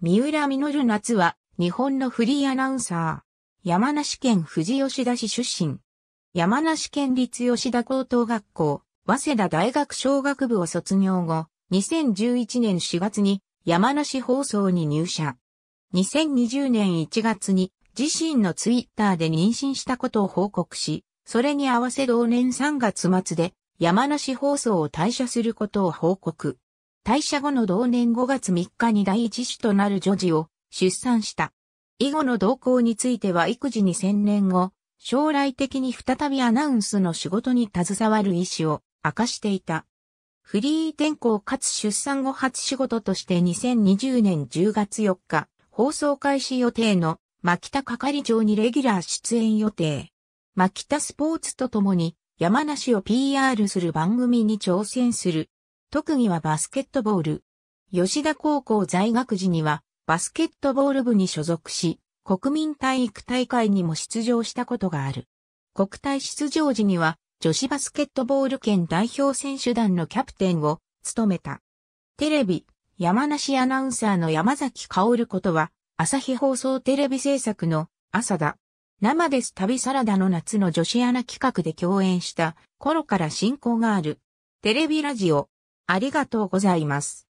三浦実夏は日本のフリーアナウンサー。山梨県富士吉田市出身。山梨県立吉田高等学校、早稲田大学小学部を卒業後、2011年4月に山梨放送に入社。2020年1月に自身のツイッターで妊娠したことを報告し、それに合わせ同年3月末で山梨放送を退社することを報告。退社後の同年5月3日に第一子となる女児を出産した。以後の動向については育児に専念後、将来的に再びアナウンスの仕事に携わる意思を明かしていた。フリー転校かつ出産後初仕事として2020年10月4日、放送開始予定の牧田係長にレギュラー出演予定。牧田スポーツとともに山梨を PR する番組に挑戦する特技はバスケットボール。吉田高校在学時にはバスケットボール部に所属し、国民体育大会にも出場したことがある。国体出場時には女子バスケットボール県代表選手団のキャプテンを務めた。テレビ、山梨アナウンサーの山崎薫ことは、朝日放送テレビ制作の朝だ。生です旅サラダの夏の女子アナ企画で共演した頃から親交がある。テレビラジオ、ありがとうございます。